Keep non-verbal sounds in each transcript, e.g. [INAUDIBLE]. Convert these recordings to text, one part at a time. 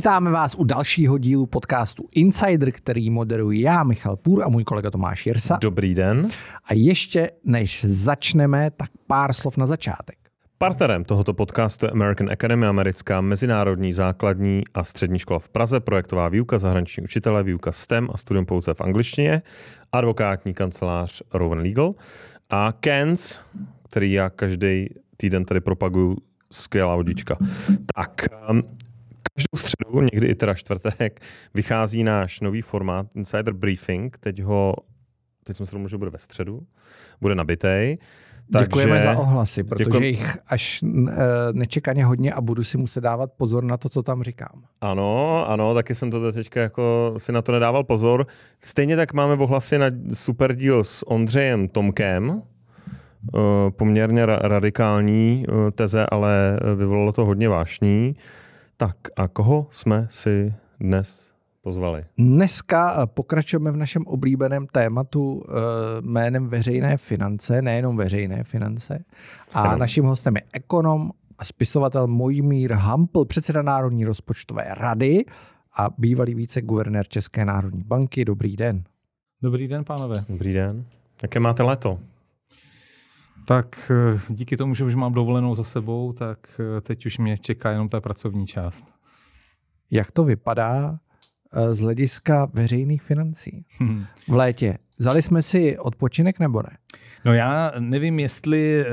Vítáme vás u dalšího dílu podcastu Insider, který moderuji já, Michal Půr a můj kolega Tomáš Jirsa. Dobrý den. A ještě než začneme, tak pár slov na začátek. Partnerem tohoto podcastu je American Academy, americká mezinárodní základní a střední škola v Praze, projektová výuka, zahraniční učitele, výuka STEM a studium pouze v angličtině, advokátní kancelář Rowan Legal a Kens, který já každý týden tady propaguju, skvělá vodička. Tak, um, Každou středu, někdy i teda čtvrtek, vychází náš nový formát Insider Briefing. Teď ho, teď jsem se domluvil, že bude ve středu, bude nabitej. Takže, Děkujeme za ohlasy, protože děkujeme. jich až eh, nečekaně hodně a budu si muset dávat pozor na to, co tam říkám. Ano, ano, taky jsem to teďka jako si na to nedával pozor. Stejně tak máme ohlasy na super díl s Ondřejem Tomkem, eh, poměrně radikální eh, teze, ale vyvolalo to hodně vášní. Tak a koho jsme si dnes pozvali? Dneska eh, pokračujeme v našem oblíbeném tématu eh, jménem veřejné finance, nejenom veřejné finance. A naším hostem je ekonom a spisovatel Mojmír Hampl, předseda Národní rozpočtové rady a bývalý guvernér České národní banky. Dobrý den. Dobrý den, pánové. Dobrý den. Jaké máte léto? tak eh, díky tomu, že už mám dovolenou za sebou, tak eh, teď už mě čeká jenom ta pracovní část. Jak to vypadá eh, z hlediska veřejných financí? Hmm. V létě Vzali jsme si odpočinek nebo ne? No já nevím, jestli eh,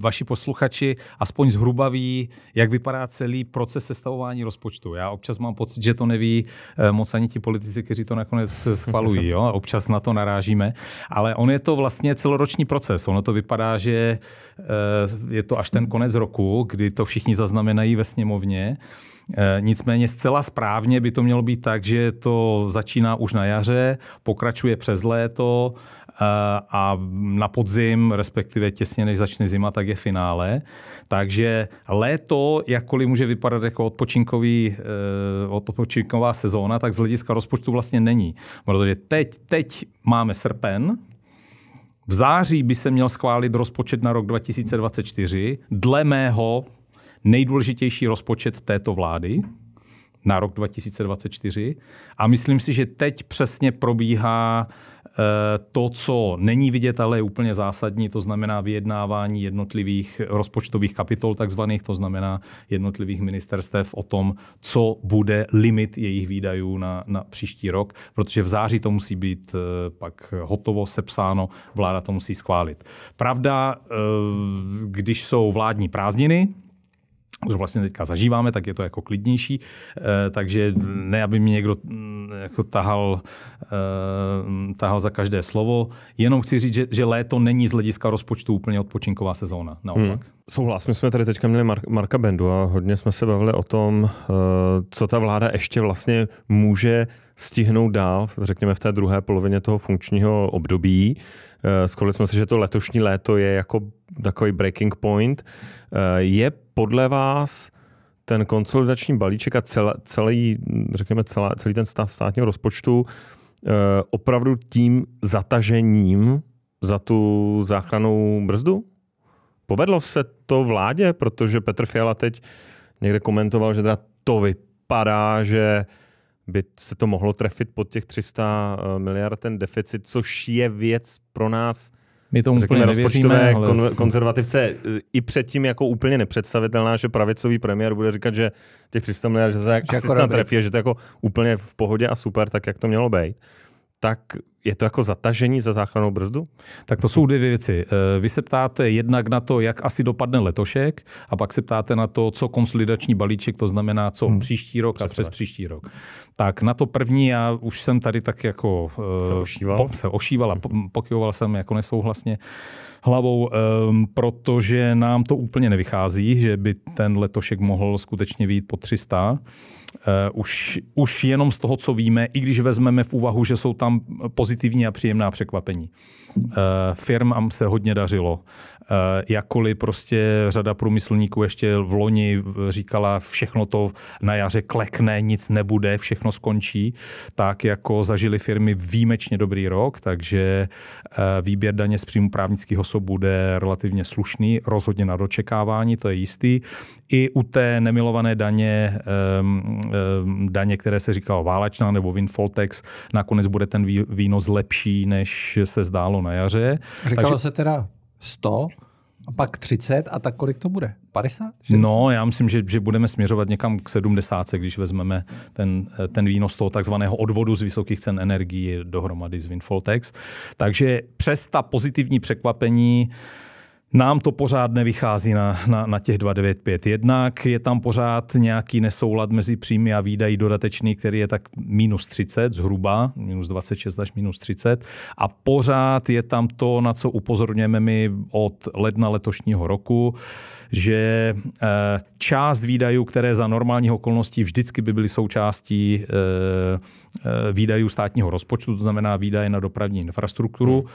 vaši posluchači aspoň zhruba ví, jak vypadá celý proces sestavování rozpočtu. Já občas mám pocit, že to neví eh, moc ani ti politici, kteří to nakonec eh, schvalují. Jo? Občas na to narážíme. Ale on je to vlastně celoroční proces. Ono to vypadá, že je to až ten konec roku, kdy to všichni zaznamenají ve sněmovně. Eh, nicméně zcela správně by to mělo být tak, že to začíná už na jaře, pokračuje přes léto eh, a na podzim, respektive těsně než začne zima, tak je finále. Takže léto, jakkoliv může vypadat jako odpočinkový, eh, odpočinková sezóna, tak z hlediska rozpočtu vlastně není. Protože teď, teď máme srpen, v září by se měl schválit rozpočet na rok 2024. Dle mého, nejdůležitější rozpočet této vlády na rok 2024. A myslím si, že teď přesně probíhá eh, to, co není vidět, ale je úplně zásadní, to znamená vyjednávání jednotlivých rozpočtových kapitol, takzvaných, to znamená jednotlivých ministerstev o tom, co bude limit jejich výdajů na, na příští rok, protože v září to musí být eh, pak hotovo, sepsáno, vláda to musí schválit. Pravda, eh, když jsou vládní prázdniny, což vlastně teďka zažíváme, tak je to jako klidnější. E, takže ne, aby mě někdo mm, jako tahal, e, tahal za každé slovo. Jenom chci říct, že, že léto není z hlediska rozpočtu úplně odpočinková sezóna. Naopak. Hmm. Souhlas, my jsme tady teďka měli Mark, Marka Bendu a hodně jsme se bavili o tom, eh, co ta vláda ještě vlastně může stihnout dál, řekněme v té druhé polovině toho funkčního období. Skolili jsme si, že to letošní léto je jako takový breaking point. Je podle vás ten konsolidační balíček a celý, celý řekněme, celá, celý ten stav státního rozpočtu eh, opravdu tím zatažením za tu záchranou brzdu? Povedlo se to vládě, protože Petr Fiala teď někde komentoval, že teda to vypadá, že by se to mohlo trefit pod těch 300 eh, miliard ten deficit, což je věc pro nás my tomu úplně rozpočtové ale... kon- konzervativce i předtím jako úplně nepředstavitelná, že pravicový premiér bude říkat, že těch 300 miliard, že se jak asi jako snad trefí, že to jako úplně v pohodě a super, tak jak to mělo být tak je to jako zatažení za záchranou brzdu? Tak to jsou dvě věci. Eh, vy se ptáte jednak na to, jak asi dopadne letošek, a pak se ptáte na to, co konsolidační balíček, to znamená, co hmm. příští rok Přesná. a přes příští rok. Tak na to první, já už jsem tady tak jako eh, se ošíval, po, se ošíval a po, jsem jako nesouhlasně hlavou, um, protože nám to úplně nevychází, že by ten letošek mohl skutečně výjít po 300. Uh, už, už jenom z toho, co víme, i když vezmeme v úvahu, že jsou tam pozitivní a příjemná překvapení. Uh, firmám se hodně dařilo. Eh, jakkoliv prostě řada průmyslníků ještě v loni eh, říkala, všechno to na jaře klekne, nic nebude, všechno skončí, tak jako zažili firmy výjimečně dobrý rok, takže eh, výběr daně z příjmu právnických osob bude relativně slušný, rozhodně na dočekávání, to je jistý. I u té nemilované daně, ehm, ehm, daně, které se říkalo válečná nebo windfall tax, nakonec bude ten výnos lepší, než se zdálo na jaře. Říkalo Takže... se teda 100 a pak 30 a tak kolik to bude? 50? 60? No, já myslím, že, že budeme směřovat někam k 70, když vezmeme ten, eh, ten výnos toho takzvaného odvodu z vysokých cen energii dohromady z Winfoltex. Takže přes ta pozitivní překvapení nám to pořád nevychází na, na, na těch 295. Jednak je tam pořád nějaký nesoulad mezi příjmy a výdají dodatečný, který je tak minus 30 zhruba, minus 26 až minus 30. A pořád je tam to, na co upozorňujeme my od ledna letošního roku, že eh, část výdajů, které za normálních okolností vždycky by byly součástí eh, eh, výdajů státního rozpočtu, to znamená výdaje na dopravní infrastrukturu, hmm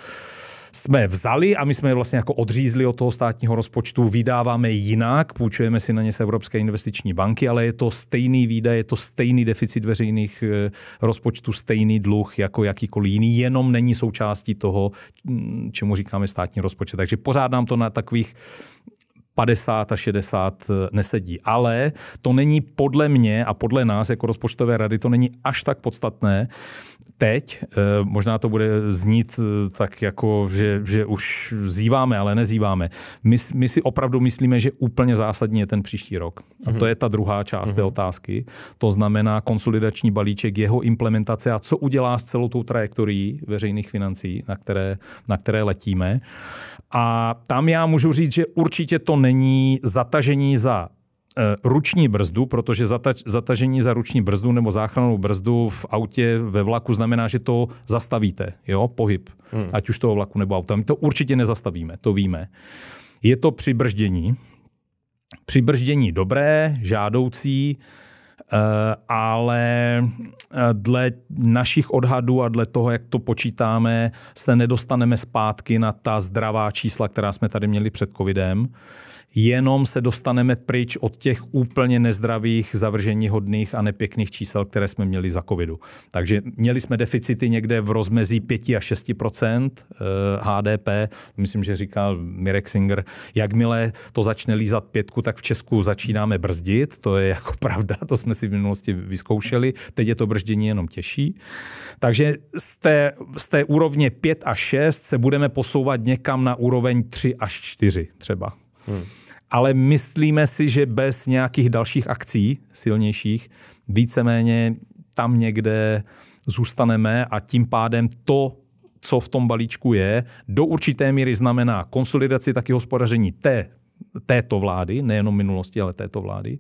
jsme vzali a my jsme je vlastně jako odřízli od toho státního rozpočtu, vydáváme jinak, půjčujeme si na ně z Evropské investiční banky, ale je to stejný výdaj, je to stejný deficit veřejných eh, rozpočtů, stejný dluh jako jakýkoliv jiný, jenom není součástí toho, mm, čemu říkáme státní rozpočet. Takže pořád nám to na takových 50 a 60 eh, nesedí. Ale to není podle mě a podle nás jako rozpočtové rady, to není až tak podstatné. Teď, eh, možná to bude znít eh, tak jako, že, že už zýváme, ale nezýváme. My, my si opravdu myslíme, že úplně zásadní je ten příští rok. A to mhm. je ta druhá část té mhm. otázky. To znamená konsolidační balíček, jeho implementace a co udělá s celou tou trajektorií veřejných financí, na které, na které letíme. A tam já můžu říct, že určitě to není zatažení za e, ruční brzdu, protože zatažení za ruční brzdu nebo záchranou brzdu v autě, ve vlaku znamená, že to zastavíte, jo, pohyb, hmm. ať už toho vlaku nebo auta. My to určitě nezastavíme, to víme. Je to přibrždění. Přibrždění dobré, žádoucí, Eh, ale eh, dle našich odhadů a dle toho, jak to počítáme, se nedostaneme zpátky na ta zdravá čísla, která jsme tady měli před covidem jenom se dostaneme pryč od těch úplně nezdravých, zavrženíhodných a nepěkných čísel, které jsme měli za covidu. Takže měli jsme deficity někde v rozmezí 5 a 6 eh, HDP. Myslím, že říkal Mirek Singer, jakmile to začne lízat pětku, tak v Česku začínáme brzdit. To je jako [LAUGHS] pravda, to jsme si v minulosti vyzkoušeli. Teď je to brzdění jenom těžší. Takže z té, z té úrovně 5 a 6 se budeme posouvat někam na úroveň 3 až 4 třeba. Hmm ale myslíme si, že bez nějakých dalších akcí silnějších víceméně tam někde zůstaneme a tím pádem to, co v tom balíčku je, do určité míry znamená konsolidaci taky hospodaření té této vlády, nejenom minulosti, ale této vlády.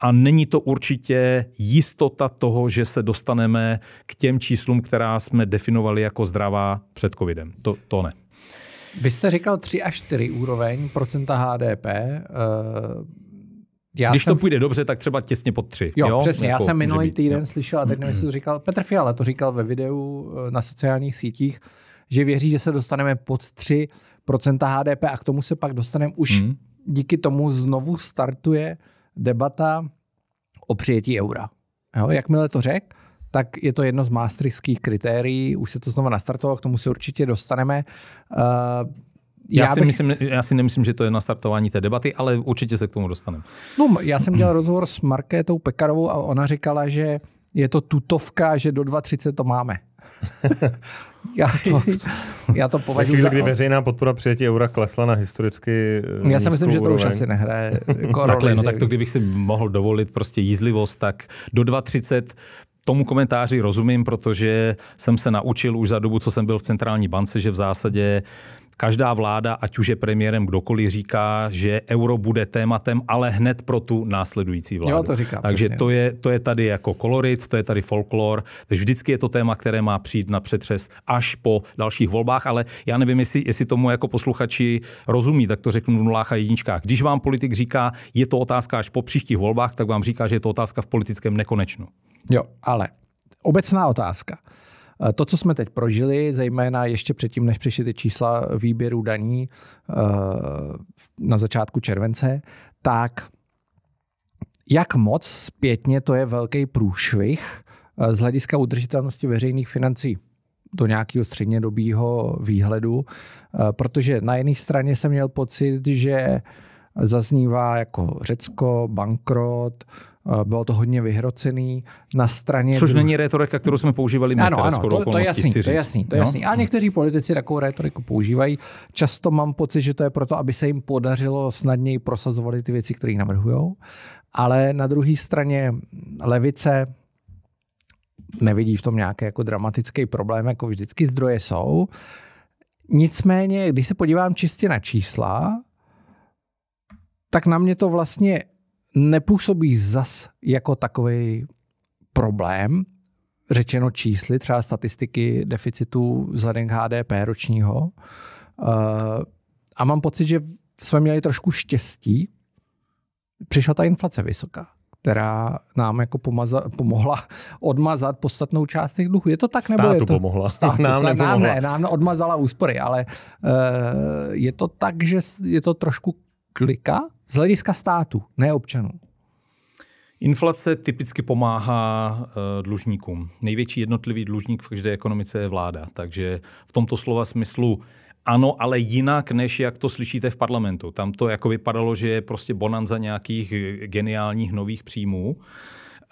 A není to určitě jistota toho, že se dostaneme k těm číslům, která jsme definovali jako zdravá před covidem. To, to ne. Vy jste říkal 3 až 4 úroveň procenta HDP. Eh, já Když jsem... to půjde dobře, tak třeba těsně pod 3. Jo, jo? přesně. Jako, já jsem minulý týden jo. slyšel, a teď nevím, jestli to říkal, Petr Fiala to říkal ve videu eh, na sociálních sítích, že věří, že se dostaneme pod 3 HDP a k tomu se pak dostaneme už mm. díky tomu znovu startuje debata o přijetí eura. Jo, jakmile to řek, tak je to jedno z mástrických kritérií, už se to znovu nastartovalo, k tomu se určitě dostaneme. Uh, já, já, si bych... myslím, já si nemyslím, že to je na startování té debaty, ale určitě se k tomu dostaneme. No, já jsem dělal rozhovor s Markétou Pekarovou a ona říkala, že je to tutovka, že do 2.30 to máme. [LAUGHS] já, to, já to považuji za... kdy veřejná podpora přijetí eura klesla na historicky Já si myslím, že to už asi nehraje. [LAUGHS] Jako Takhle, no tak to, kdybych si mohl dovolit prostě jízlivost, tak do 2.30 tomu komentáři rozumím, protože jsem se naučil už za dobu, co jsem byl v centrální bance, že v zásadě Každá vláda, ať už je premiérem kdokoliv, říká, že euro bude tématem, ale hned pro tu následující vládu. Jo, to říká, takže to je, to je tady jako kolorit, to je tady folklor, takže vždycky je to téma, které má přijít na přetřes až po dalších volbách, ale já nevím, jestli, jestli tomu jako posluchači rozumí, tak to řeknu v nulách a jedničkách. Když vám politik říká, je to otázka až po příštích volbách, tak vám říká, že je to otázka v politickém nekonečnu. Jo, ale obecná otázka. Eh, to, co jsme teď prožili, zejména ještě předtím, než přišly ty čísla výběru daní eh, na začátku července, tak jak moc zpětně to je velký průšvih eh, z hlediska udržitelnosti veřejných financí do nějakého střednědobího výhledu, protože na jedné straně jsem měl pocit, že zaznívá jako Řecko, bankrot, eh, bylo to hodně vyhrocený. Na straně... Což není retorika, kterou jsme používali my, ano, ano, to, to, je jasný, to je jasný, to je jasný. A někteří politici takovou retoriku používají. Často mám pocit, že to je proto, aby se jim podařilo snadněji prosazovat ty věci, které navrhují. Ale na druhé straně levice nevidí v tom nějaký jako dramatický problém, jako vždycky zdroje jsou. Nicméně, když se podívám čistě na čísla, tak na mě to vlastně nepůsobí zas jako takový problém, řečeno čísly, třeba statistiky deficitu vzhledem k HDP ročního. Eh, a mám pocit, že jsme měli trošku štěstí. Přišla ta inflace vysoká, která nám jako pomaza, pomohla [LAUGHS] odmazat podstatnou část těch dluhů. Je to tak, státu nebo je to... pomohla. Státu, nám, státu, nám ne, nám odmazala úspory, ale uh, je to tak, že je to trošku klika z hlediska státu, ne občanů? Inflace typicky pomáhá eh, dlužníkům. Největší jednotlivý dlužník v každé ekonomice je vláda. Takže v tomto slova smyslu ano, ale jinak, než jak to slyšíte v parlamentu. Tam to jako vypadalo, že je prostě bonanza nějakých geniálních nových příjmů. Uh,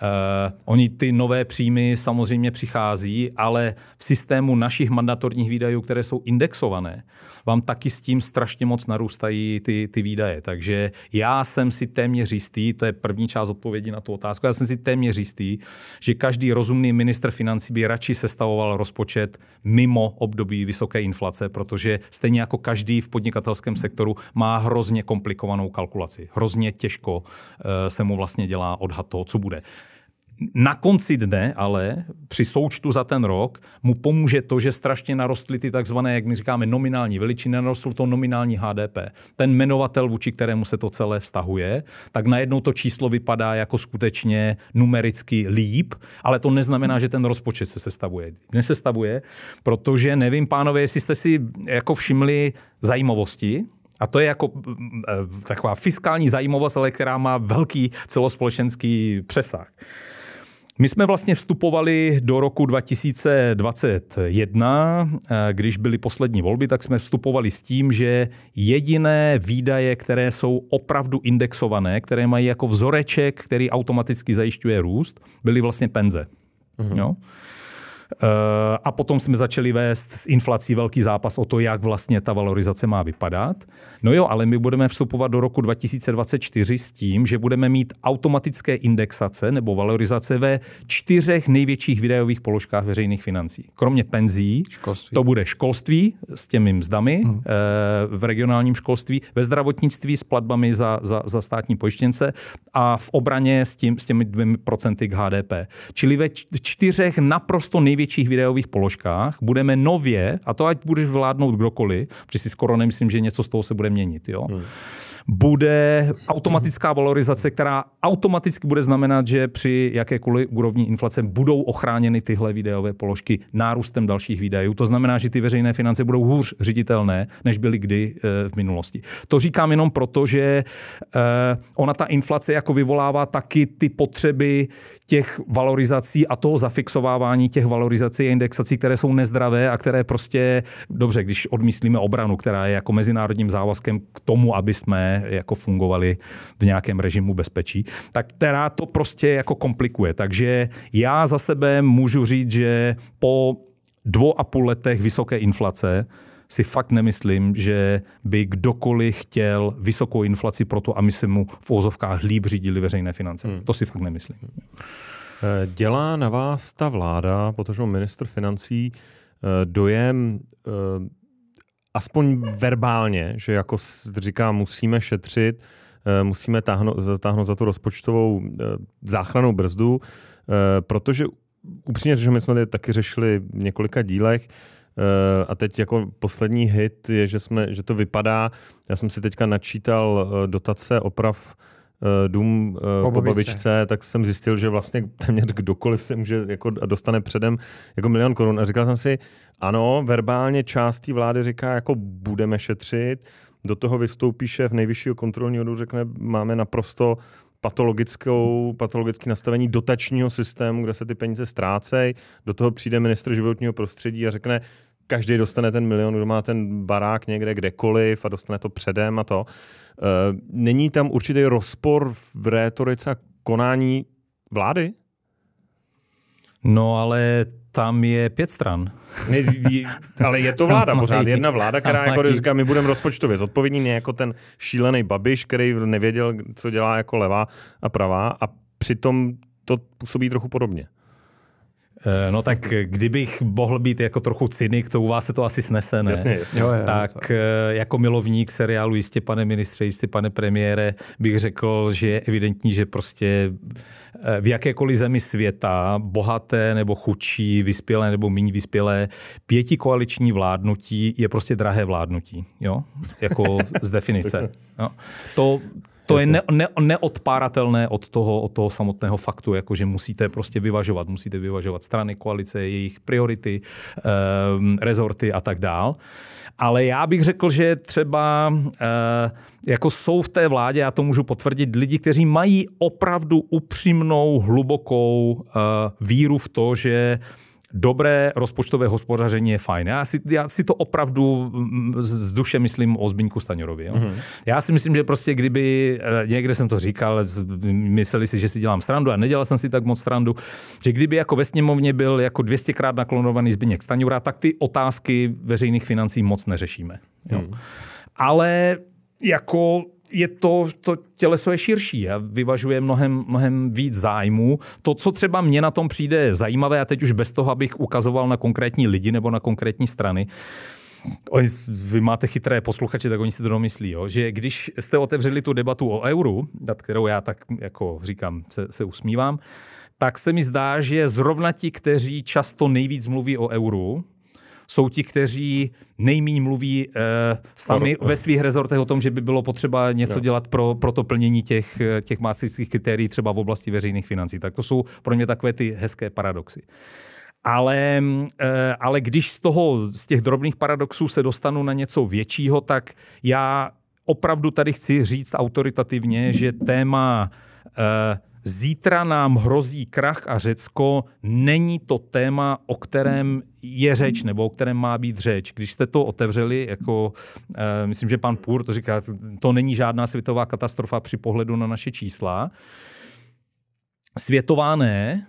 Eh, oni ty nové příjmy samozřejmě přichází, ale v systému našich mandatorních výdajů, které jsou indexované, vám taky s tím strašně moc narůstají ty, ty výdaje. Takže já jsem si téměř jistý, to je první část odpovědi na tu otázku, já jsem si téměř jistý, že každý rozumný minister financí by radši sestavoval rozpočet mimo období vysoké inflace, protože stejně jako každý v podnikatelském sektoru má hrozně komplikovanou kalkulaci. Hrozně těžko eh, se mu vlastně dělá odhad toho, co bude na konci dne ale při součtu za ten rok mu pomůže to, že strašně narostly ty takzvané, jak my říkáme, nominální veličiny, narostl to nominální HDP. Ten jmenovatel, vůči kterému se to celé vztahuje, tak najednou to číslo vypadá jako skutečně numericky líp, ale to neznamená, že ten rozpočet se sestavuje. Nesestavuje, protože nevím, pánové, jestli jste si jako všimli zajímavosti, a to je jako taková fiskální zajímavost, ale která má velký celospolečenský přesah. My jsme vlastně vstupovali do roku 2021, eh, když byly poslední volby, tak jsme vstupovali s tím, že jediné výdaje, které jsou opravdu indexované, které mají jako vzoreček, který automaticky zajišťuje růst, byly vlastně penze. Mhm. Jo? Eh, a potom jsme začali vést s inflací velký zápas o to, jak vlastně ta valorizace má vypadat. No jo, ale my budeme vstupovat do roku 2024 s tím, že budeme mít automatické indexace nebo valorizace ve čtyřech největších videových položkách veřejných financí. Kromě penzí, školství. to bude školství s těmi mzdami hmm. Eh, v regionálním školství, ve zdravotnictví s platbami za, za, za státní pojištěnce a v obraně s, tím, s těmi dvěmi procenty k HDP. Čili ve čtyřech naprosto největších největších videových položkách budeme nově, a to ať budeš vládnout kdokoliv, protože si skoro nemyslím, že něco z toho se bude měnit, jo, hmm. bude automatická valorizace, která automaticky bude znamenat, že při jakékoliv úrovni inflace budou ochráněny tyhle videové položky nárůstem dalších výdajů. To znamená, že ty veřejné finance budou hůř řiditelné, než byly kdy eh, v minulosti. To říkám jenom proto, že eh, ona ta inflace jako vyvolává taky ty potřeby těch valorizací a toho zafixovávání těch valorizací valorizaci a indexací, které jsou nezdravé a které prostě, dobře, když odmyslíme obranu, která je jako mezinárodním závazkem k tomu, aby jsme jako fungovali v nějakém režimu bezpečí, tak která to prostě jako komplikuje. Takže já za sebe můžu říct, že po dvou a půl letech vysoké inflace si fakt nemyslím, že by kdokoliv chtěl vysokou inflaci proto, aby se mu v úzovkách líp řídili veřejné finance. Hmm. To si fakt nemyslím. Eh, dělá na vás ta vláda, protože ministr financí, eh, dojem eh, aspoň verbálně, že jako říká, musíme šetřit, musíme táhnout, zatáhnout za tu rozpočtovou záchranou brzdu, protože upřímně řečeno, my jsme tady taky řešili v několika dílech, a teď jako poslední hit je, že, jsme, že to vypadá, já jsem si teďka načítal dotace oprav Eh, dům eh, po, po babičce, tak jsem zjistil, že vlastně téměř kdokoliv se může jako dostane předem jako milion korun. A říkal jsem si, ano, verbálně část té vlády říká, jako budeme šetřit, do toho vystoupí šéf nejvyššího kontrolního důru, řekne, máme naprosto patologickou, patologické nastavení dotačního systému, kde se ty peníze ztrácejí. Do toho přijde ministr životního prostředí a řekne, každý dostane ten milion, kdo má ten barák někde kdekoliv a dostane to předem a to. Eh, není tam určitý rozpor v rétorice a konání vlády? No ale tam je pět stran. Ne, ale je to vláda pořád. Jedna vláda, která jako říká, my budeme rozpočtově zodpovědní, ne jako ten šílený babiš, který nevěděl, co dělá jako levá a pravá a přitom to působí trochu podobně. Eh, no tak kdybych mohl být jako trochu cynik, to u vás se to asi snese, ne? Jasně, jasně. Jo, jo, tak, tak eh, jako milovník seriálu jistě, pane ministře, jistě, pane premiére, bych řekl, že je evidentní, že prostě eh, v jakékoliv zemi světa, bohaté nebo chudší, vyspělé nebo méně vyspělé, pěti koaliční vládnutí je prostě drahé vládnutí, jo? Jako z definice. Jo? To, to je ne, ne, neodpáratelné od toho, od toho samotného faktu, jako že musíte prostě vyvažovat. Musíte vyvažovat strany, koalice, jejich priority, eh, rezorty a tak dál. Ale já bych řekl, že třeba eh, jako jsou v té vládě, já to můžu potvrdit, lidi, kteří mají opravdu upřímnou, hlubokou eh, víru v to, že eh, dobré rozpočtové hospodaření je fajn. Já si, já si to opravdu mm, z duše myslím o Zbiňku Staňorovi. Jo? Mm-hmm. Já si myslím, že prostě kdyby, eh, někde jsem to říkal, mysleli si, že si dělám strandu a nedělal jsem si tak moc strandu, že kdyby jako ve sněmovně byl jako 200krát naklonovaný Zbiňek Staňura, tak ty otázky veřejných financí moc neřešíme. Jo? Mm. Ale jako je to, to těleso je širší a vyvažuje mnohem, mnohem víc zájmů. To, co třeba mě na tom přijde zajímavé, a teď už bez toho, abych ukazoval na konkrétní lidi nebo na konkrétní strany, Oni, vy máte chytré posluchače, tak oni si to domyslí, jo? že když jste otevřeli tu debatu o euru, nad kterou já tak jako říkám, se, se usmívám, tak se mi zdá, že zrovna ti, kteří často nejvíc mluví o euru, jsou ti, kteří nejméně mluví eh, sami ve svých rezortech o tom, že by bylo potřeba něco dělat pro, pro to plnění těch, eh, těch maastrichtských kritérií třeba v oblasti veřejných financí. Tak to jsou pro mě takové ty hezké paradoxy. Ale, eh, ale když z toho, z těch drobných paradoxů se dostanu na něco většího, tak já opravdu tady chci říct autoritativně, že téma eh, Zítra nám hrozí krach a Řecko není to téma, o kterém je řeč nebo o kterém má být řeč. Když jste to otevřeli, jako e, myslím, že pan Půr to říká, to není žádná světová katastrofa při pohledu na naše čísla. Světová ne,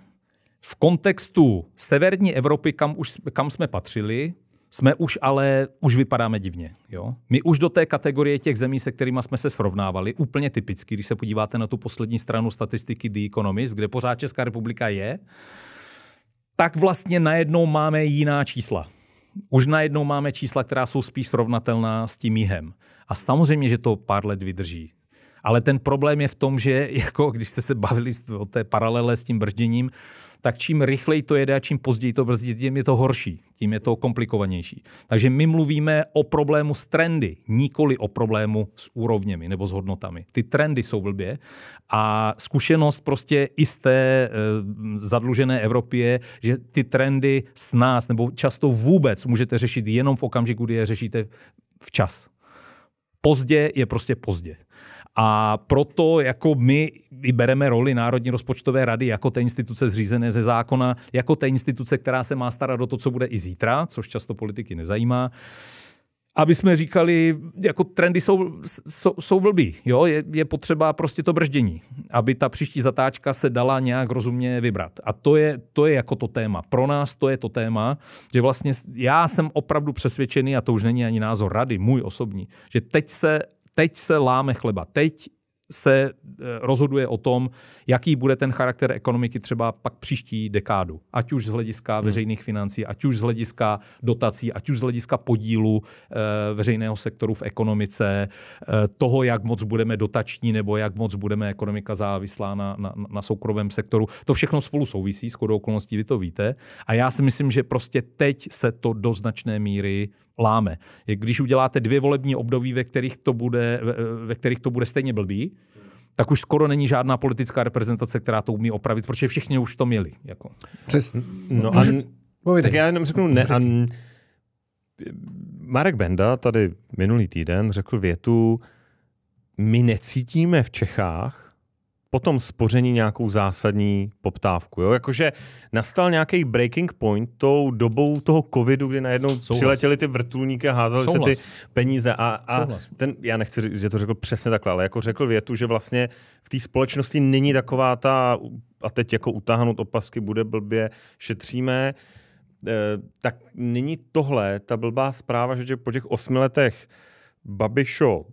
v kontextu severní Evropy, kam, už, kam jsme patřili, jsme už ale, už vypadáme divně. Jo? My už do té kategorie těch zemí, se kterými jsme se srovnávali, úplně typicky, když se podíváte na tu poslední stranu statistiky The Economist, kde pořád Česká republika je, tak vlastně najednou máme jiná čísla. Už najednou máme čísla, která jsou spíš srovnatelná s tím jihem. A samozřejmě, že to pár let vydrží. Ale ten problém je v tom, že [LAUGHS] jako když jste se bavili o té paralele s tím brzděním, tak čím rychleji to jede a čím později to brzdí, tím je to horší, tím je to komplikovanější. Takže my mluvíme o problému s trendy, nikoli o problému s úrovněmi nebo s hodnotami. Ty trendy jsou blbě a zkušenost prostě i z té e, zadlužené Evropy je, že ty trendy s nás nebo často vůbec můžete řešit jenom v okamžiku, kdy je řešíte včas. Pozdě je prostě pozdě. A proto jako my vybereme roli Národní rozpočtové rady jako té instituce zřízené ze zákona, jako té instituce, která se má starat o to, co bude i zítra, což často politiky nezajímá aby jsme říkali, jako trendy jsou, jsou, jsou blbý, jo? Je, je potřeba prostě to brždění, aby ta příští zatáčka se dala nějak rozumně vybrat. A to je, to je jako to téma. Pro nás to je to téma, že vlastně já jsem opravdu přesvědčený, a to už není ani názor rady, můj osobní, že teď se teď se láme chleba, teď se eh, rozhoduje o tom, jaký bude ten charakter ekonomiky třeba pak příští dekádu. Ať už z hlediska hmm. veřejných financí, ať už z hlediska dotací, ať už z hlediska podílu e, veřejného sektoru v ekonomice, e, toho, jak moc budeme dotační nebo jak moc budeme ekonomika závislá na, na, na soukromém sektoru. To všechno spolu souvisí, skoro okolností vy to víte. A já si myslím, že prostě teď se to do značné míry láme. Když uděláte dvě volební období, ve kterých to bude, ve kterých to bude stejně blbý, tak už skoro není žádná politická reprezentace, která to umí opravit, protože všichni už to měli. Jako. Přes, no, a, tak já jenom řeknu, ne, a, Marek Benda tady minulý týden řekl větu, my necítíme v Čechách potom spoření nějakou zásadní poptávku. Jo? Jakože nastal nějaký breaking point tou dobou toho covidu, kdy najednou Souhlas. přiletěli ty vrtulníky a házeli se ty peníze. A, a ten, já nechci, že to řekl přesně takhle, ale jako řekl větu, že vlastně v té společnosti není taková ta, a teď jako utáhnout opasky bude blbě, šetříme, eh, tak není tohle ta blbá zpráva, že po těch osmi letech Babišo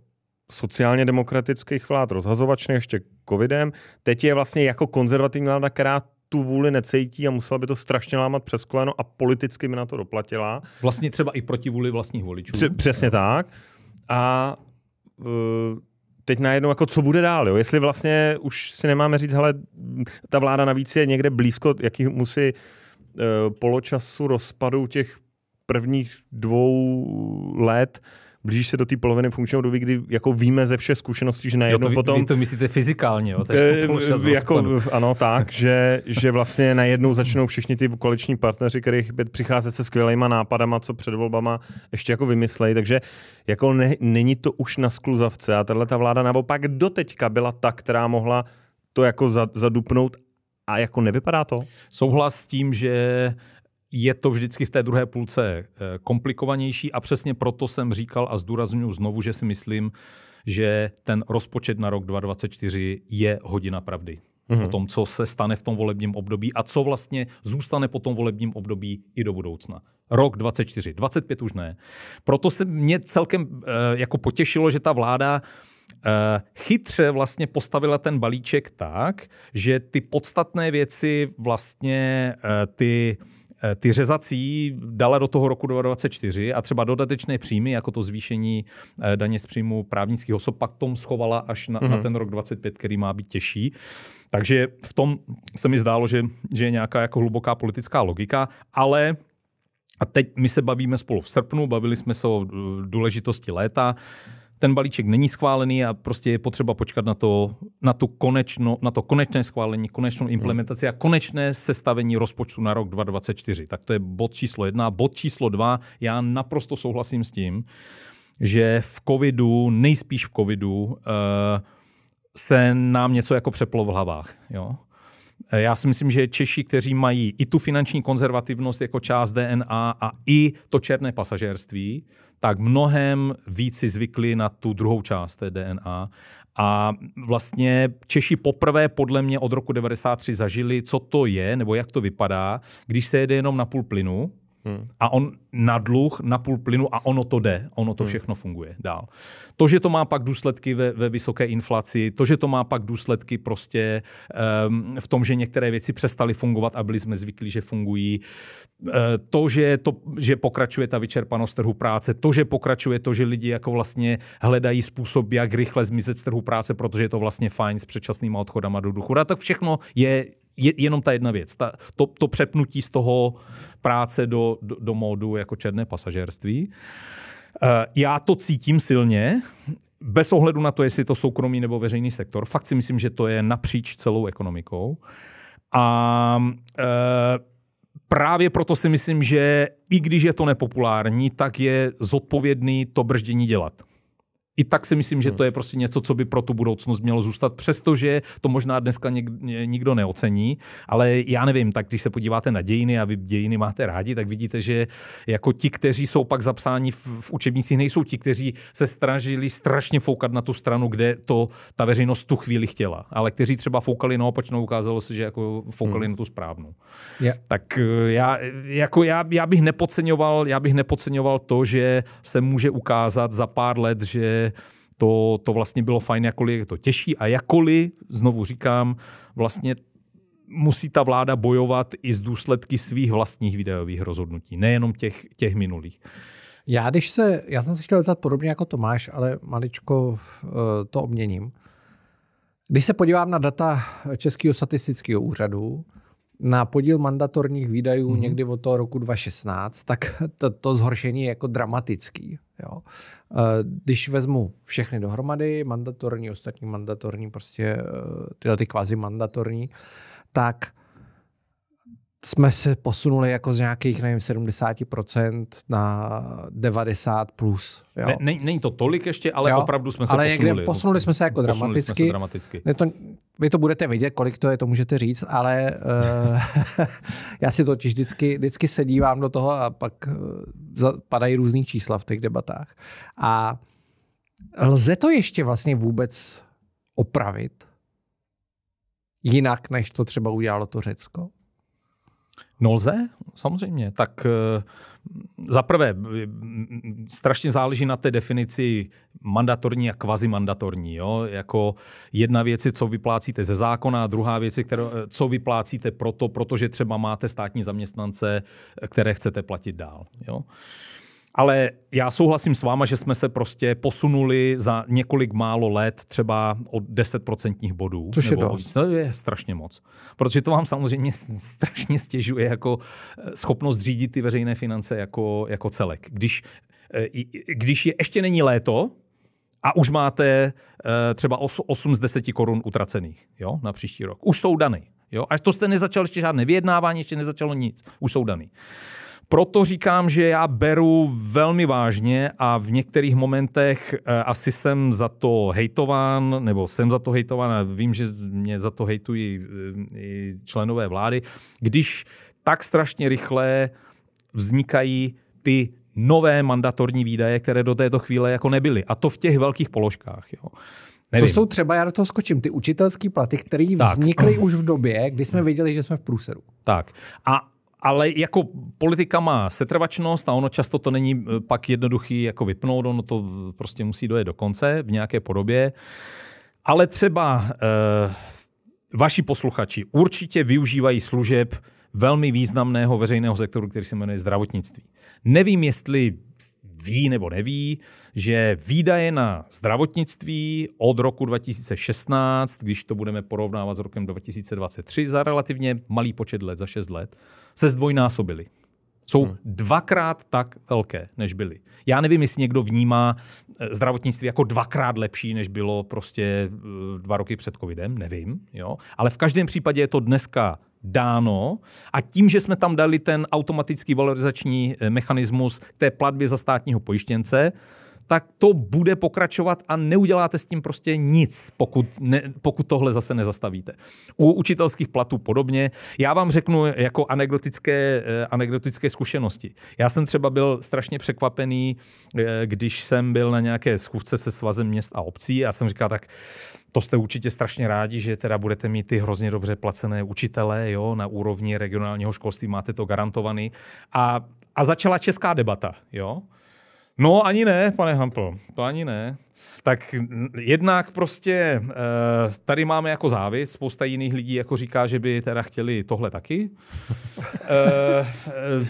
sociálně demokratických vlád rozhazovačně ještě covidem. Teď je vlastně jako konzervativní vláda, která tu vůli necítí a musela by to strašně lámat přes koleno a politicky mi na to doplatila. Vlastně třeba i proti vůli vlastních voličů. Přesně tak. A e, teď najednou, jako co bude dál, jo? jestli vlastně už si nemáme říct, hele, ta vláda navíc je někde blízko jaký musí e, poločasu rozpadu těch prvních dvou let, uh, blížíš se do té poloviny funkčního doby, kdy jako víme ze všech zkušeností, že najednou jo, to, vy, potom... Vy to myslíte fyzikálně, jo? E, jako, ano, tak, že, že vlastně najednou začnou všichni ty koaliční partneři, kterých přicházet se skvělýma nápadama, co před volbama ještě jako vymyslej, takže jako ne, není to už na skluzavce a tahle ta vláda naopak doteďka byla ta, která mohla to jako zadupnout a jako nevypadá to? Souhlas s tím, že je to vždycky v té druhé půlce eh, komplikovanější a přesně proto jsem říkal a zdůraznuju znovu, že si myslím, že ten rozpočet na rok 2024 je hodina pravdy. Mm-hmm. O tom, co se stane v tom volebním období a co vlastně zůstane po tom volebním období i do budoucna. Rok 24, 25 už ne. Proto se mě celkem uh, jako potěšilo, že ta vláda Uh, chytře vlastně postavila ten balíček tak, že ty podstatné věci vlastně uh, ty Eh, ty řezací dala do toho roku 2024 a třeba dodatečné příjmy, jako to zvýšení eh, daně z příjmu právnických osob, pak tom schovala až na, mm-hmm. na mhm. ten rok 2025, který má být těžší. Takže v tom se mi zdálo, že, že je nějaká jako hluboká politická logika, ale a teď my se bavíme spolu v srpnu, bavili jsme se o eh, důležitosti léta ten balíček není schválený a prostě je potřeba počkat na to, na tu konečno, na to konečné schválení, konečnou hmm. implementaci a konečné sestavení rozpočtu na rok 2024. Tak to je bod číslo jedna. Bod číslo dva, já naprosto souhlasím s tím, že v covidu, nejspíš v covidu, uh, se nám něco jako přeplo v hlavách. Jo? Eh, já si myslím, že Češi, kteří mají i tu finanční konzervativnost jako část DNA a i to černé pasažérství, tak mnohem víc si zvykli na tu druhou část té DNA. A vlastně Češi poprvé podle mě od roku 93 zažili, co to je, nebo jak to vypadá, když se jede jenom na půl plynu, Hmm. A on na dluh, na půl plynu a ono to jde, ono to hmm. všechno funguje dál. To, že to má pak důsledky ve, ve vysoké inflaci, to, že to má pak důsledky prostě um, v tom, že některé věci přestaly fungovat a byli jsme zvyklí, že fungují, uh, to, že, to, že pokračuje ta vyčerpanost trhu práce, to, že pokračuje to, že lidi jako vlastně hledají způsob, jak rychle zmizet z trhu práce, protože je to vlastně fajn s předčasnýma odchodama do duchu A tak všechno je je, jenom ta jedna věc, ta, to, to přepnutí z toho práce do, do, do módu jako černé pasažérství. Eh, já to cítím silně, bez ohledu na to, jestli to soukromý nebo veřejný sektor. Fakt si myslím, že to je napříč celou ekonomikou. A e, právě proto si myslím, že i když je to nepopulární, tak je zodpovědný to brždění dělat i tak si myslím, že hmm. to je prostě něco, co by pro tu budoucnost mělo zůstat, přestože to možná dneska něk- nikdo neocení, ale já nevím, tak když se podíváte na dějiny a vy dějiny máte rádi, tak vidíte, že jako ti, kteří jsou pak zapsáni v, v učebnicích, nejsou ti, kteří se stražili strašně foukat na tu stranu, kde to ta veřejnost tu chvíli chtěla, ale kteří třeba foukali na opačnou, ukázalo se, že jako foukali hmm. na tu správnou. Yeah. Tak eh, já, jako já, já, bych nepodceňoval, já bych nepodceňoval to, že se může ukázat za pár let, že to, to vlastně bylo fajn, jakkoliv je to těžší a jakkoliv, znovu říkám, vlastně musí ta vláda bojovat i z důsledky svých vlastních videových rozhodnutí, nejenom těch, těch minulých. Já když se, já jsem se chtěl zeptat podobně jako Tomáš, ale maličko eh, to obměním. Když se podívám na data Českého statistického úřadu, na podíl mandatorních výdajů mm-hmm. někdy od toho roku 2016, tak [LAUGHS] to, to zhoršení je jako dramatický. Jo. Eh, když vezmu všechny dohromady, mandatorní, ostatní mandatorní, prostě eh, tyhle ty kvazi mandatorní, tak jsme se posunuli jako z nějakých, nevím, 70% na 90 plus. Jo. Ne, ne, není to tolik ještě, ale jo. opravdu jsme se ale posunuli. Ale posunuli jsme se jako posunuli dramaticky. Jsme se dramaticky. Ne to, vy to budete vidět, kolik to je, to můžete říct, ale uh, [LAUGHS] já si totiž vždycky, vždycky se dívám do toho a pak eh, padají různý čísla v těch debatách. A lze to ještě vlastně vůbec opravit jinak, než to třeba udělalo to Řecko? No lze, samozřejmě. Tak eh, za prvé, strašně záleží na té definici mandatorní a kvazimandatorní. Jo? Jako jedna věc je, co vyplácíte ze zákona, a druhá věc je, kterou, eh, co vyplácíte proto, protože třeba máte státní zaměstnance, eh, které chcete platit dál. Jo? Uh, ale já souhlasím s váma, že jsme se prostě posunuli za několik málo let třeba o 10% bodů. Což nebo je dost. Víc. No, je strašně moc. Protože to vám samozřejmě [LAUGHS] strašně stěžuje jako eh, schopnost řídit ty veřejné finance jako, jako celek. Když, eh, když je, ještě není léto, a už máte uh, třeba 8 z 10 korun utracených jo, na příští rok. Už jsou dany. Jo? Až to jste nezačal ještě žádné vyjednávání, ještě nezačalo nic. Už jsou dany. Uh, proto říkám, že já beru velmi vážně a v některých momentech eh, asi jsem za to hejtován, nebo jsem za to hejtován a vím, že mě za to hejtují eh, i členové vlády, když tak strašně rychle vznikají ty nové mandatorní výdaje, které do této chvíle jako nebyly. A to v těch velkých položkách. Jo. Nevím. To jsou třeba, já do toho skočím, ty učitelské platy, které vznikly už v době, kdy jsme hmm. věděli, že jsme v průseru. Tak. A ale jako politika má setrvačnost a ono často to není eh, pak jednoduchý jako vypnout, ono to prostě musí dojet do konce v nějaké podobě. Ale třeba eh, vaši posluchači určitě využívají služeb velmi významného veřejného sektoru, který se jmenuje zdravotnictví. Nevím, jestli ví nebo neví, že výdaje na zdravotnictví od roku 2016, když to budeme porovnávat s rokem 2023 za relativně malý počet let, za 6 let, se zdvojnásobily. Jsou hmm. dvakrát tak velké, než byly. Já nevím, jestli někdo vnímá eh, zdravotnictví jako dvakrát lepší, než bylo prostě eh, dva roky před covidem, nevím. Jo? Ale v každém případě je to dneska dáno a tím, že jsme tam dali ten automatický valorizační eh, mechanismus k té platbě za státního pojištěnce, tak to bude pokračovat a neuděláte s tím prostě nic, pokud, ne, pokud tohle zase nezastavíte. U učitelských platů podobně. Já vám řeknu jako anekdotické, eh, anekdotické zkušenosti. Já jsem třeba byl strašně překvapený, eh, když jsem byl na nějaké schůzce se Svazem měst a obcí a jsem říkal, tak to jste určitě strašně rádi, že teda budete mít ty hrozně dobře placené učitele, jo, na úrovni regionálního školství máte to garantovaný. A, a začala česká debata, jo. No ani ne, pane Hampl, to ani ne. Tak jednak prostě eh, tady máme jako závis, spousta jiných lidí jako říká, že by teda chtěli tohle taky. Eh, eh,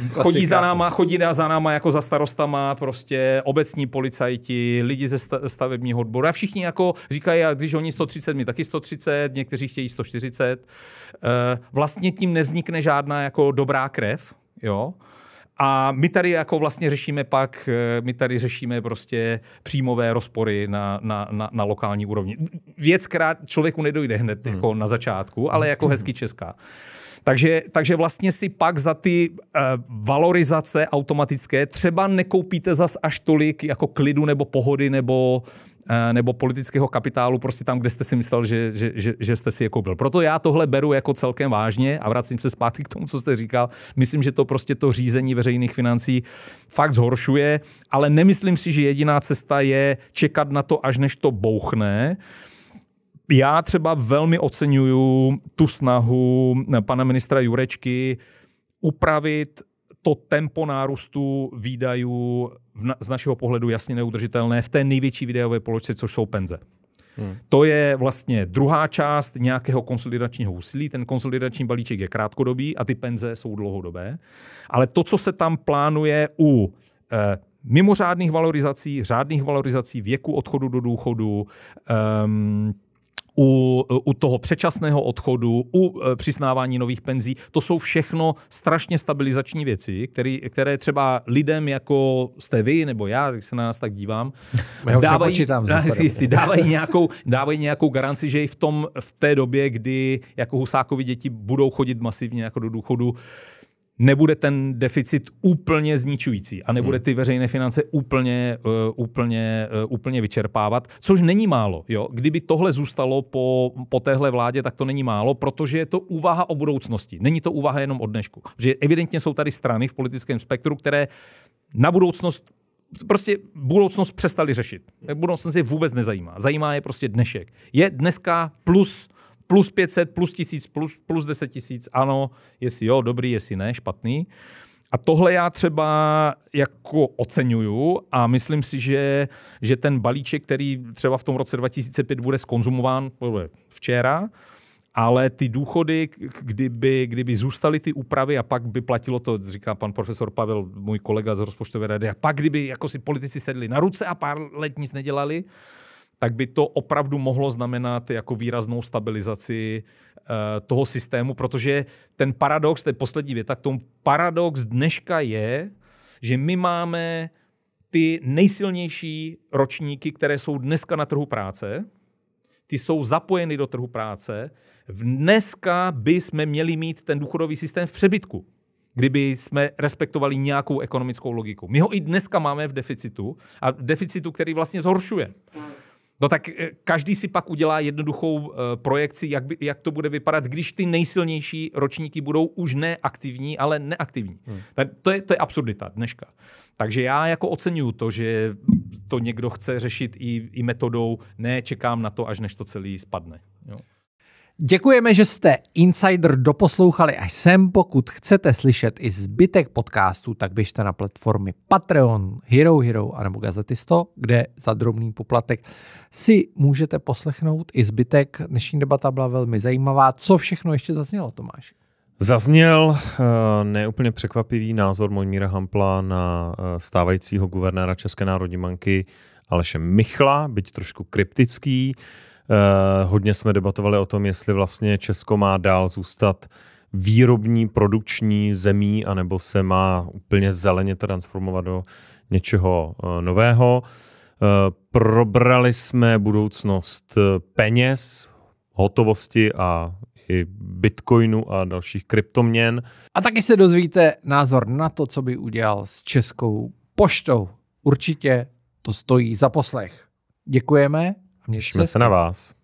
chodí za náma, chodí za náma jako za starostama prostě obecní policajti, lidi ze stavebního odboru a všichni jako říkají, a když oni 130, my taky 130, někteří chtějí 140. Vlastně tím nevznikne žádná jako dobrá krev, jo. A my tady jako vlastně řešíme pak, eh, my tady řešíme prostě příjmové rozpory na, na, na, na lokální úrovni. Věc, která člověku nedojde hned hmm. Jako na začátku, ale jako hezky česká. Takže, takže vlastně si pak za ty e, valorizace automatické třeba nekoupíte zas až tolik jako klidu nebo pohody nebo, e, nebo politického kapitálu prostě tam, kde jste si myslel, že, že, že, že jste si je koupil. Proto já tohle beru jako celkem vážně a vracím se zpátky k tomu, co jste říkal. Myslím, že to prostě to řízení veřejných financí fakt zhoršuje, ale nemyslím si, že jediná cesta je čekat na to, až než to bouchne já třeba velmi oceňuju tu snahu eh, pana ministra Jurečky upravit to tempo nárůstu výdajů na, z našeho pohledu jasně neudržitelné v té největší výdajové položce, což jsou penze. Hmm. To je vlastně druhá část nějakého konsolidačního úsilí. Ten konsolidační balíček je krátkodobý a ty penze jsou dlouhodobé. Ale to, co se tam plánuje u eh, mimořádných valorizací, řádných valorizací věku odchodu do důchodu, um, u, u toho předčasného odchodu, u e, přiznávání nových penzí. To jsou všechno strašně stabilizační věci, který, které třeba lidem jako jste vy nebo já, když se na nás tak dívám, [LAUGHS] dávají, [LAUGHS] jistý, dávají, nějakou, dávají nějakou garanci, že i v, tom, v té době, kdy jako husákovi děti budou chodit masivně jako do důchodu, nebude ten deficit úplně zničující a nebude hmm. ty veřejné finance úplně, uh, úplně, uh, úplně vyčerpávat, což není málo. Jo? Kdyby tohle zůstalo po, po téhle vládě, tak to není málo, protože je to úvaha o budoucnosti. Není to úvaha jenom o dnešku. Protože evidentně jsou tady strany v politickém spektru, které na budoucnost prostě budoucnost přestali řešit. Budoucnost je vůbec nezajímá. Zajímá je prostě dnešek. Je dneska plus plus 500, plus 1000, plus, plus 10 tisíc, ano, jestli jo, dobrý, jestli ne, špatný. A tohle já třeba jako oceňuju a myslím si, že, že ten balíček, který třeba v tom roce 2005 bude skonzumován včera, ale ty důchody, kdyby, kdyby zůstaly ty úpravy a pak by platilo to, říká pan profesor Pavel, můj kolega z rozpočtové rady, a pak kdyby jako si politici sedli na ruce a pár let nic nedělali, tak by to opravdu mohlo znamenat jako výraznou stabilizaci eh, toho systému, protože ten paradox, ten poslední věta k tomu, paradox dneška je, že my máme ty nejsilnější ročníky, které jsou dneska na trhu práce, ty jsou zapojeny do trhu práce. Dneska by jsme měli mít ten důchodový systém v přebytku, kdyby jsme respektovali nějakou ekonomickou logiku. My ho i dneska máme v deficitu a v deficitu, který vlastně zhoršuje. No tak eh, každý si pak udělá jednoduchou eh, projekci, jak, by, jak to bude vypadat, když ty nejsilnější ročníky budou už neaktivní, ale neaktivní. Hmm. to, je, to je absurdita dneška. Takže já jako oceňuju to, že to někdo chce řešit i, i metodou, ne čekám na to, až než to celý spadne. Jo. Děkujeme, že jste Insider doposlouchali až sem. Pokud chcete slyšet i zbytek podcastů, tak běžte na platformy Patreon, Hero Hero anebo Gazetisto, kde za drobný poplatek si můžete poslechnout i zbytek. Dnešní debata byla velmi zajímavá. Co všechno ještě zaznělo, Tomáš? Zazněl eh, neúplně překvapivý názor Mojmíra Hampla na eh, stávajícího guvernéra České národní banky Aleše Michla, byť trošku kryptický. Eh, hodně jsme debatovali o tom, jestli vlastně Česko má dál zůstat výrobní, produkční zemí, anebo se má úplně zeleně transformovat do něčeho eh, nového. Eh, probrali jsme budoucnost peněz, hotovosti a i bitcoinu a dalších kryptoměn. A taky se dozvíte názor na to, co by udělal s českou poštou. Určitě to stojí za poslech. Děkujeme Těšíme se na vás.